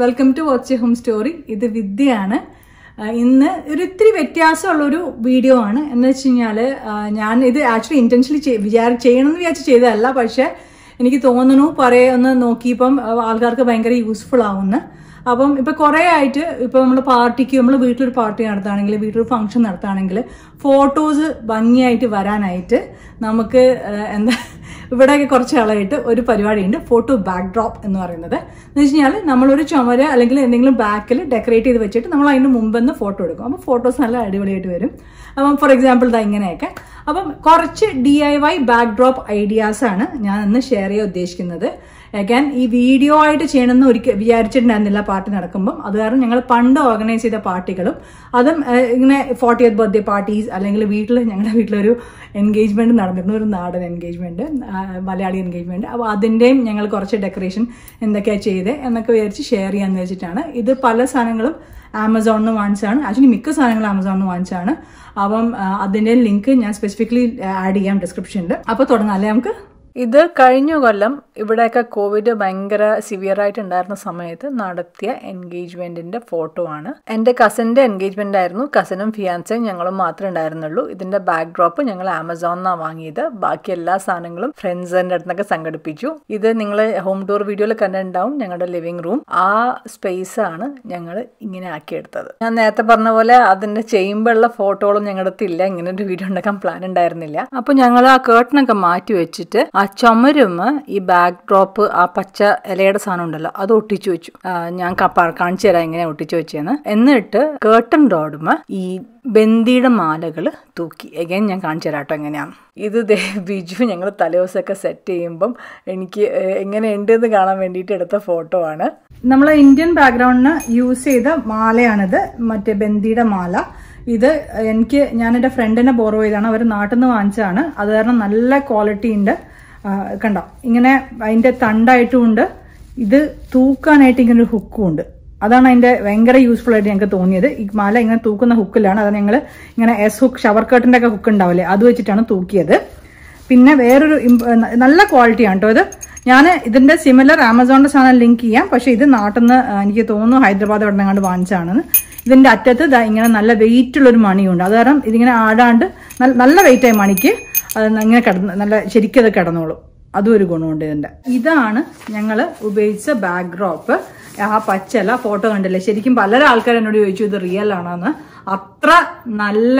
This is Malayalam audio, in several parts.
welcome to watch home story ഇത് വിദ്യയാണ് ഇന്ന് ഒരു ഇത്തിരി വ്യത്യാസമുള്ളൊരു വീഡിയോ ആണ് എന്ന് വെച്ച് കഴിഞ്ഞാൽ ഞാൻ ഇത് ആക്ച്വലി ഇൻറ്റൻഷ്യലി വിചാരി ചെയ്യണമെന്ന് വിചാരിച്ച് ചെയ്തതല്ല പക്ഷേ എനിക്ക് തോന്നുന്നു പറയൊന്ന് നോക്കിയപ്പം ആൾക്കാർക്ക് ഭയങ്കര യൂസ്ഫുൾ ആവുമെന്ന് അപ്പം ഇപ്പം കുറേ ആയിട്ട് ഇപ്പം നമ്മൾ പാർട്ടിക്ക് നമ്മൾ വീട്ടിലൊരു പാർട്ടി നടത്തുകയാണെങ്കിൽ വീട്ടിലൊരു ഫംഗ്ഷൻ നടത്തുകയാണെങ്കിൽ ഫോട്ടോസ് ഭംഗിയായിട്ട് വരാനായിട്ട് നമുക്ക് എന്താ ഇവിടെയൊക്കെ കുറച്ച് ആളായിട്ട് ഒരു പരിപാടിയുണ്ട് ഫോട്ടോ ബാക്ക് ഡ്രോപ്പ് എന്ന് പറയുന്നത് എന്ന് വെച്ച് കഴിഞ്ഞാൽ നമ്മളൊരു ചുമര അല്ലെങ്കിൽ എന്തെങ്കിലും ബാക്കിൽ ഡെക്കറേറ്റ് ചെയ്ത് വെച്ചിട്ട് നമ്മൾ അതിന് മുമ്പെന്ന് ഫോട്ടോ എടുക്കും അപ്പോൾ ഫോട്ടോസ് നല്ല അടിപൊളിയായിട്ട് വരും അപ്പം ഫോർ എക്സാമ്പിൾ ഇതാ ഇങ്ങനെയൊക്കെ അപ്പം കുറച്ച് D I Y back drop ഐഡിയാസാണ് ഞാൻ ഇന്ന് ഷെയർ ചെയ്യാൻ ഉദ്ദേശിക്കുന്നത് അഗാൻ ഈ വീഡിയോ ആയിട്ട് ചെയ്യണമെന്ന് ഒരിക്കൽ വിചാരിച്ചിട്ടുണ്ടായിരുന്നില്ല പാർട്ടി നടക്കുമ്പം അത് കാരണം ഞങ്ങൾ പണ്ട് ഓർഗനൈസ് ചെയ്ത പാർട്ടികളും അതും ഇങ്ങനെ ഫോർട്ടിയത്ത് ബർത്ത്ഡേ പാർട്ടീസ് അല്ലെങ്കിൽ വീട്ടിൽ ഞങ്ങളുടെ വീട്ടിലൊരു എൻഗേജ്മെന്റ് നടന്നിരുന്നു ഒരു നാടൻ എൻഗേജ്മെന്റ് മലയാളി എൻഗേജ്മെന്റ് അപ്പോൾ അതിൻ്റെയും ഞങ്ങൾ കുറച്ച് ഡെക്കറേഷൻ എന്തൊക്കെയാണ് ചെയ്ത് എന്നൊക്കെ വിചാരിച്ച് ഷെയർ ചെയ്യാമെന്ന് വെച്ചിട്ടാണ് ഇത് പല സാധനങ്ങളും ആമസോണിൽ നിന്ന് വാങ്ങിച്ചാണ് ആക്ച്വലി മിക്ക സാധനങ്ങളും ആമസോണിൽ നിന്ന് വാങ്ങിച്ചാണ് അപ്പം അതിൻ്റെ ലിങ്ക് ഞാൻ സ്പെസിഫിക്കലി ആഡ് ചെയ്യാം ഡിസ്ക്രിപ്ഷനിൽ അപ്പോൾ തുടങ്ങാം അല്ലേ നമുക്ക് ഇത് കഴിഞ്ഞ കൊല്ലം ഇവിടെയൊക്കെ കോവിഡ് ഭയങ്കര സിവിയർ ആയിട്ട് ഉണ്ടായിരുന്ന സമയത്ത് നടത്തിയ എൻഗേജ്മെന്റിന്റെ ഫോട്ടോ ആണ് എൻ്റെ കസിന്റെ എൻഗേജ്മെന്റ് ആയിരുന്നു കസിനും ഫിയാൻസയും ഞങ്ങളും മാത്രമേ ഉണ്ടായിരുന്നുള്ളൂ ഇതിന്റെ ബാക്ക്ഡ്രോപ്പ് ഞങ്ങൾ ആമസോണിന്നാണ് വാങ്ങിയത് ബാക്കി എല്ലാ സാധനങ്ങളും ഫ്രണ്ട്സിന്റെ അടുത്തൊക്കെ സംഘടിപ്പിച്ചു ഇത് നിങ്ങൾ ഹോം ടൂർ വീഡിയോയിൽ കണ്ടിട്ടുണ്ടാവും ഞങ്ങളുടെ ലിവിംഗ് റൂം ആ സ്പേസ് ആണ് ഞങ്ങൾ ഇങ്ങനെ ആക്കിയെടുത്തത് ഞാൻ നേരത്തെ പറഞ്ഞ പോലെ അതിന്റെ ചെയ്യുമ്പോഴുള്ള ഫോട്ടോകളും ഞങ്ങളുടെ അടുത്തില്ല ഇങ്ങനെ ഒരു വീഡിയോ ഉണ്ടാക്കാൻ പ്ലാൻ ഉണ്ടായിരുന്നില്ല അപ്പോൾ ഞങ്ങൾ ആ കേട്ടനൊക്കെ മാറ്റി വെച്ചിട്ട് ആ ചുമരും ഈ ബാക്ക് ഡ്രോപ്പ് ആ പച്ച ഇലയുടെ സാധനം ഉണ്ടല്ലോ അത് ഒട്ടിച്ചു വെച്ചു ഞാൻ കാണിച്ചു തരാം എങ്ങനെ ഒട്ടിച്ചു വെച്ചെന്ന് എന്നിട്ട് കേട്ടൺ റോഡുമ ഈ ബന്ദിയുടെ മാലകൾ തൂക്കി എഗൈൻ ഞാൻ കാണിച്ചു തരാട്ടോ എങ്ങനെയാണ് ഇത് ബിജു ഞങ്ങൾ തലേദിവസമൊക്കെ സെറ്റ് ചെയ്യുമ്പം എനിക്ക് എങ്ങനെയുണ്ട് എന്ന് കാണാൻ വേണ്ടിയിട്ട് എടുത്ത ഫോട്ടോ ആണ് നമ്മൾ ഇന്ത്യൻ ബാക്ക്ഗ്രൗണ്ടിന് യൂസ് ചെയ്ത മാലയാണിത് മറ്റേ ബന്ദിയുടെ മാല ഇത് എനിക്ക് ഞാൻ എൻ്റെ ഫ്രണ്ടിനെ ബോറോ ചെയ്താണ് അവർ നാട്ടിൽ നിന്ന് വാങ്ങിച്ചതാണ് അത് കാരണം നല്ല ക്വാളിറ്റി ഉണ്ട് കണ്ട ഇങ്ങനെ അതിന്റെ തണ്ടായിട്ടും ഉണ്ട് ഇത് തൂക്കാനായിട്ട് ഇങ്ങനെ ഒരു ഹുക്കും ഉണ്ട് അതാണ് അതിന്റെ ഭയങ്കര യൂസ്ഫുൾ ആയിട്ട് ഞങ്ങൾക്ക് തോന്നിയത് ഈ മാല ഇങ്ങനെ തൂക്കുന്ന ഹുക്കിലാണ് അത് ഞങ്ങൾ ഇങ്ങനെ എസ് ഹുക്ക് ഷവർ കേട്ടിന്റെ ഒക്കെ ഹുക്ക് ഉണ്ടാവില്ലേ അത് വെച്ചിട്ടാണ് തൂക്കിയത് പിന്നെ വേറൊരു നല്ല ക്വാളിറ്റിയാണ് കേട്ടോ ഇത് ഞാൻ ഇതിന്റെ സിമിലർ ആമസോണിന്റെ സാധനം ലിങ്ക് ചെയ്യാം പക്ഷെ ഇത് നാട്ടിൽ നിന്ന് എനിക്ക് തോന്നുന്നു ഹൈദരാബാദ് അവിടെ നിന്നാണ്ട് വാങ്ങിച്ചാണെന്ന് ഇതിന്റെ അറ്റത്ത് ഇങ്ങനെ നല്ല വെയിറ്റ് ഉള്ളൊരു മണിയുണ്ട് അത് കാരണം ഇതിങ്ങനെ ആടാണ്ട് നല്ല വെയിറ്റ് ആയി മണിക്ക് അത് അങ്ങനെ കിടന്ന് നല്ല ശരിക്കും അത് കിടന്നോളും അതും ഒരു ഗുണമുണ്ട് ഇതിൻ്റെ ഇതാണ് ഞങ്ങൾ ഉപയോഗിച്ച ബാക്ക്ഡ്രോപ്പ് ആ പച്ചല ഫോട്ടോ കണ്ടില്ലേ ശരിക്കും പല ആൾക്കാർ എന്നോട് ചോദിച്ചു ഇത് റിയൽ ആണോന്ന് അത്ര നല്ല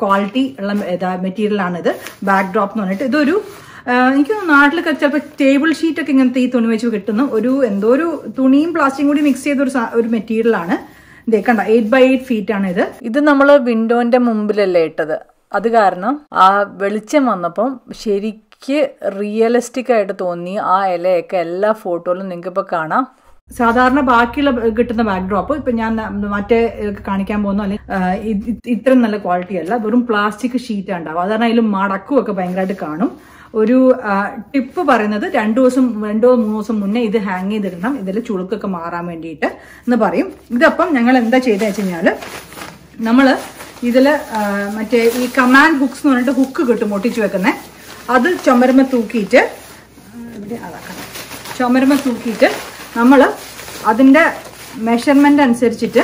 ക്വാളിറ്റി ഉള്ള മെറ്റീരിയലാണ് ഇത് ബാക്ക്ഡ്രോപ്പ് എന്ന് പറഞ്ഞിട്ട് ഇതൊരു എനിക്ക് നാട്ടിലൊക്കെ ചിലപ്പോൾ ടേബിൾ ഷീറ്റൊക്കെ ഇങ്ങനത്തെ ഈ തുണി വെച്ച് കിട്ടുന്നു ഒരു എന്തോ ഒരു തുണിയും പ്ലാസ്റ്റിക് കൂടി മിക്സ് ചെയ്ത ഒരു ഒരു മെറ്റീരിയലാണ് ഇതേ കണ്ട എയ്റ്റ് ബൈ എയ്റ്റ് ഫീറ്റ് ആണ് ഇത് ഇത് നമ്മൾ വിൻഡോന്റെ മുമ്പിലല്ലേ ഇട്ടത് അത് കാരണം ആ വെളിച്ചം വന്നപ്പം ശരിക്ക് റിയലിസ്റ്റിക് ആയിട്ട് തോന്നി ആ ഇലയൊക്കെ എല്ലാ ഫോട്ടോയിലും നിങ്ങൾക്കിപ്പോൾ കാണാം സാധാരണ ബാക്കിയുള്ള കിട്ടുന്ന ബാക്ക്ഡ്രോപ്പ് ഇപ്പൊ ഞാൻ മറ്റേ കാണിക്കാൻ പോകുന്നു അല്ലെങ്കിൽ ഇത്ര നല്ല ക്വാളിറ്റി അല്ല വെറും പ്ലാസ്റ്റിക് ഷീറ്റ് ഉണ്ടാവും അത് കാരണം അതിൽ മടക്കും ഒക്കെ ഭയങ്കരമായിട്ട് കാണും ഒരു ടിപ്പ് പറയുന്നത് രണ്ടു ദിവസം രണ്ടോ മൂന്നോ ദിവസം മുന്നേ ഇത് ഹാങ് ചെയ്തിടണം ഇതിൽ ചുളുക്കൊക്കെ മാറാൻ വേണ്ടിയിട്ട് എന്ന് പറയും ഇതപ്പം ഞങ്ങൾ എന്താ ചെയ്തതെന്ന് വെച്ച് കഴിഞ്ഞാൽ നമ്മൾ ഇതിൽ മറ്റേ ഈ കമാൻഡ് ഹുക്സ് എന്ന് പറഞ്ഞിട്ട് ഹുക്ക് കിട്ടും ഒട്ടിച്ചു വെക്കുന്നത് അത് ചുമരമ തൂക്കിയിട്ട് ഇവിടെ അതാക്കണം ചുമരമ തൂക്കിയിട്ട് നമ്മൾ അതിൻ്റെ മെഷർമെൻ്റ് അനുസരിച്ചിട്ട്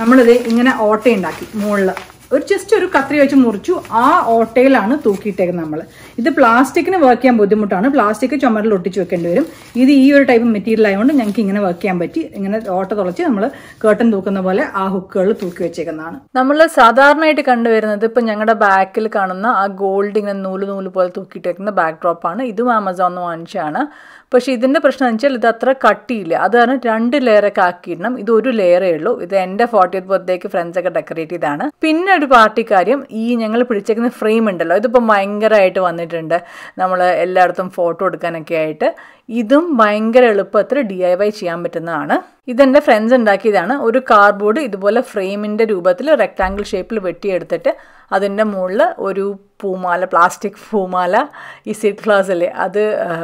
നമ്മളിത് ഇങ്ങനെ ഓട്ടയുണ്ടാക്കി മുകളിൽ ഒരു ജസ്റ്റ് ഒരു കത്രി വെച്ച് മുറിച്ചു ആ ഓട്ടയിലാണ് തൂക്കിയിട്ടേക്കുന്നത് നമ്മൾ ഇത് പ്ലാസ്റ്റിക്കിന് വർക്ക് ചെയ്യാൻ ബുദ്ധിമുട്ടാണ് പ്ലാസ്റ്റിക് ചുമരിൽ ഒട്ടിച്ചു വെക്കേണ്ടി വരും ഇത് ഈ ഒരു ടൈപ്പ് മെറ്റീരിയൽ ആയതുകൊണ്ട് ഞങ്ങൾക്ക് ഇങ്ങനെ വർക്ക് ചെയ്യാൻ പറ്റി ഇങ്ങനെ ഓട്ട തുളച്ച് നമ്മൾ കേട്ടൻ തൂക്കുന്ന പോലെ ആ ഹുക്കുകൾ തൂക്കി വെച്ചേക്കുന്നതാണ് നമ്മൾ സാധാരണയായിട്ട് കണ്ടുവരുന്നത് ഇപ്പം ഞങ്ങളുടെ ബാക്കിൽ കാണുന്ന ആ ഗോൾഡ് ഇങ്ങനെ നൂല് നൂല് പോലെ തൂക്കിയിട്ടേക്കുന്ന ബാക്ക് ഡ്രോപ്പാണ് ഇതും ആമസോൺ വാങ്ങിച്ചാണ് പക്ഷെ ഇതിൻ്റെ പ്രശ്നം എന്ന് വെച്ചാൽ ഇത് അത്ര കട്ടിയില്ല അത് കാരണം രണ്ട് ലെയറൊക്കെ ആക്കിയിടണം ഇത് ഒരു ലെയറേ ഉള്ളൂ ഇത് എൻ്റെ ഫോർട്ടിയത്ത് ബർത്ത്ഡേക്ക് ഫ്രണ്ട്സൊക്കെ ഡെക്കറേറ്റ് ചെയ്താണ് പിന്നെ ഒരു പാർട്ടിക്കാരും ഈ ഞങ്ങൾ പിടിച്ചേക്കുന്ന ഫ്രെയിം ഉണ്ടല്ലോ ഇതിപ്പോൾ ഭയങ്കരമായിട്ട് വന്നിട്ടുണ്ട് നമ്മൾ എല്ലായിടത്തും ഫോട്ടോ എടുക്കാനൊക്കെ ആയിട്ട് ഇതും ഭയങ്കര എളുപ്പത്തിൽ ഡി ഐ വൈ ചെയ്യാൻ പറ്റുന്നതാണ് ഇതെൻ്റെ ഫ്രണ്ട്സ് ഉണ്ടാക്കിയതാണ് ഒരു കാർഡ്ബോർഡ് ഇതുപോലെ ഫ്രെയിമിൻ്റെ രൂപത്തിൽ റെക്റ്റാങ്കിൾ ഷേപ്പിൽ വെട്ടിയെടുത്തിട്ട് അതിൻ്റെ മുകളിൽ ഒരു പൂമാല പ്ലാസ്റ്റിക് പൂമാല ഈ സീറ്റ് ഫ്ലവേഴ്സ് അല്ലേ അത്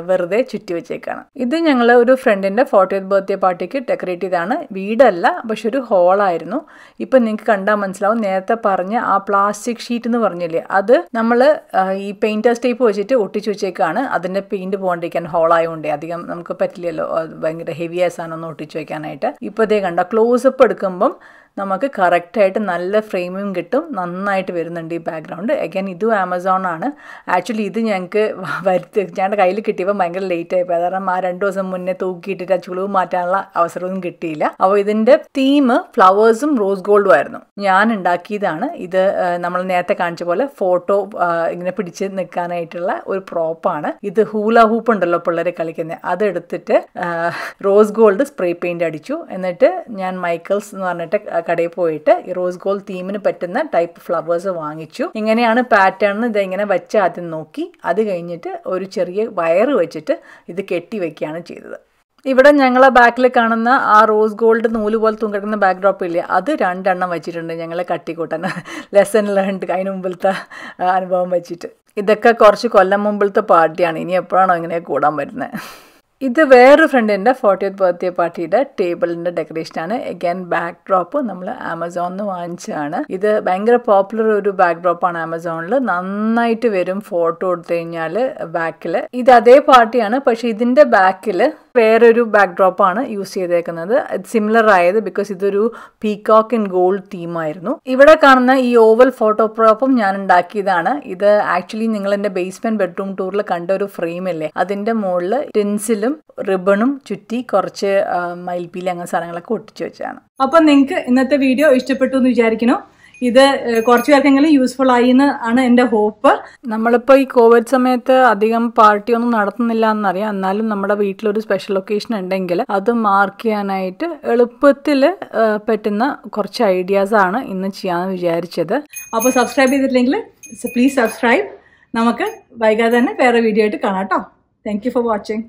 വെറുതെ ചുറ്റി വെച്ചേക്കാണ് ഇത് ഞങ്ങൾ ഒരു ഫ്രണ്ടിൻ്റെ ഫോർട്ടിയത്ത് ബർത്ത്ഡേ പാർട്ടിക്ക് ഡെക്കറേറ്റ് ചെയ്താണ് വീടല്ല പക്ഷെ ഒരു ഹോളായിരുന്നു ഇപ്പം നിങ്ങൾക്ക് കണ്ടാൽ മനസ്സിലാവും നേരത്തെ പറഞ്ഞ ആ പ്ലാസ്റ്റിക് ഷീറ്റ് എന്ന് പറഞ്ഞില്ലേ അത് നമ്മൾ ഈ പെയിൻറ്റേഴ്സ് ടൈപ്പ് വെച്ചിട്ട് ഒട്ടിച്ചു വെച്ചേക്കാണ് അതിൻ്റെ പെയിൻറ്റ് പോകാണ്ടിരിക്കാൻ ഹോളായതുകൊണ്ട് പറയാം അധികം നമുക്ക് പറ്റില്ലല്ലോ ഭയങ്കര ഹെവി ആയ സാധനം ഒന്ന് ഒട്ടിച്ചു വെക്കാനായിട്ട് ഇപ്പോൾ കണ്ട ക്ലോസപ്പ് എടുക്കുമ്പം നമുക്ക് കറക്റ്റായിട്ട് നല്ല ഫ്രെയിമും കിട്ടും നന്നായിട്ട് വരുന്നുണ്ട് ഈ ബാക്ക്ഗ്രൗണ്ട് അഗൈൻ ഇതും ആമസോൺ ആണ് ആക്ച്വലി ഇത് ഞങ്ങൾക്ക് വരുത്തി ഞങ്ങളുടെ കയ്യിൽ കിട്ടിയപ്പോൾ ഭയങ്കര ലേറ്റ് ആയിപ്പോൾ കാരണം ആ രണ്ട് ദിവസം മുന്നേ തൂക്കിയിട്ടിട്ട് ആ ചുളിവ് മാറ്റാനുള്ള അവസരമൊന്നും കിട്ടിയില്ല അപ്പോൾ ഇതിൻ്റെ തീം ഫ്ലവേഴ്സും റോസ് ഗോൾഡും ആയിരുന്നു ഞാൻ ഉണ്ടാക്കിയതാണ് ഇത് നമ്മൾ നേരത്തെ കാണിച്ച പോലെ ഫോട്ടോ ഇങ്ങനെ പിടിച്ച് നിൽക്കാനായിട്ടുള്ള ഒരു പ്രോപ്പാണ് ഇത് ഹൂല ഹൂപ്പ് ഉണ്ടല്ലോ പിള്ളേരെ കളിക്കുന്നത് അതെടുത്തിട്ട് റോസ് ഗോൾഡ് സ്പ്രേ പെയിന്റ് അടിച്ചു എന്നിട്ട് ഞാൻ മൈക്കിൾസ് എന്ന് പറഞ്ഞിട്ട് കടയിൽ പോയിട്ട് ഈ റോസ് ഗോൾഡ് തീമിന് പറ്റുന്ന ടൈപ്പ് ഫ്ലവേഴ്സ് വാങ്ങിച്ചു ഇങ്ങനെയാണ് പാറ്റേൺ ഇത് ഇങ്ങനെ വെച്ച് ആദ്യം നോക്കി അത് കഴിഞ്ഞിട്ട് ഒരു ചെറിയ വയറ് വെച്ചിട്ട് ഇത് കെട്ടി വയ്ക്കുകയാണ് ചെയ്തത് ഇവിടെ ഞങ്ങളെ ബാക്കിൽ കാണുന്ന ആ റോസ് ഗോൾഡ് നൂല് പോലെ തൂങ്ങിടക്കുന്ന ബാക്ക്ഡ്രോപ്പ് ഇല്ലേ അത് രണ്ടെണ്ണം വെച്ചിട്ടുണ്ട് ഞങ്ങളെ കട്ടിക്കൂട്ടൻ ലെസൺ ലേൺഡ് അതിന് മുമ്പിലത്തെ അനുഭവം വെച്ചിട്ട് ഇതൊക്കെ കുറച്ച് കൊല്ലം മുമ്പിലത്തെ പാർട്ടിയാണ് ഇനി എപ്പോഴാണോ ഇങ്ങനെ കൂടാൻ വരുന്നത് ഇത് വേറൊരു ഫ്രണ്ടിൻ്റെ ഫോർട്ടിയത്ത് ബർത്ത്ഡേ പാർട്ടിയുടെ ടേബിളിൻ്റെ ഡെക്കറേഷനാണ് എഗൈൻ ബാക്ക് ഡ്രോപ്പ് നമ്മൾ ആമസോണിൽ നിന്ന് വാങ്ങിച്ചതാണ് ഇത് ഭയങ്കര പോപ്പുലർ ഒരു ബാക്ക് ഡ്രോപ്പാണ് ആമസോണിൽ നന്നായിട്ട് വരും ഫോട്ടോ എടുത്തു കഴിഞ്ഞാൽ ബാക്കിൽ ഇത് അതേ പാർട്ടിയാണ് പക്ഷെ ഇതിൻ്റെ ബാക്കിൽ വേറൊരു ബാക്ക് ഡ്രോപ്പാണ് യൂസ് ചെയ്തേക്കുന്നത് സിമിലർ ആയത് ബിക്കോസ് ഇതൊരു പീകോക്ക് ഇൻ ഗോൾഡ് തീമായിരുന്നു ഇവിടെ കാണുന്ന ഈ ഓവൽ ഫോട്ടോ പ്രോപ്പും ഞാൻ ഉണ്ടാക്കിയതാണ് ഇത് ആക്ച്വലി നിങ്ങൾ എൻ്റെ ബേസ്മെൻറ്റ് ബെഡ്റൂം ടൂറിൽ കണ്ട ഒരു ഫ്രെയിം അല്ലേ അതിൻ്റെ മുകളിൽ ടെൻസിലും അതും റിബണും ചുറ്റി കുറച്ച് മയിൽപ്പീൽ അങ്ങനെ സാധനങ്ങളൊക്കെ ഒട്ടിച്ചു വെച്ചാണ് അപ്പൊ നിങ്ങൾക്ക് ഇന്നത്തെ വീഡിയോ ഇഷ്ടപ്പെട്ടു എന്ന് വിചാരിക്കുന്നു ഇത് കുറച്ചു പേർക്കെങ്കിലും യൂസ്ഫുൾ ആയി എന്ന് ആണ് എൻ്റെ ഹോപ്പ് നമ്മളിപ്പോൾ ഈ കോവിഡ് സമയത്ത് അധികം പാർട്ടി ഒന്നും നടത്തുന്നില്ല എന്നറിയാം എന്നാലും നമ്മുടെ വീട്ടിലൊരു സ്പെഷ്യൽ ലൊക്കേഷൻ ഉണ്ടെങ്കിൽ അത് മാർക്ക് ചെയ്യാനായിട്ട് എളുപ്പത്തിൽ പറ്റുന്ന കുറച്ച് ഐഡിയാസ് ആണ് ഇന്ന് ചെയ്യാന്ന് വിചാരിച്ചത് അപ്പോൾ സബ്സ്ക്രൈബ് ചെയ്തിട്ടില്ലെങ്കിൽ പ്ലീസ് സബ്സ്ക്രൈബ് നമുക്ക് വൈകാതെ തന്നെ വേറെ വീഡിയോ ആയിട്ട് കാണാം കേട്ടോ താങ്ക് യു ഫോർ വാച്ചിങ്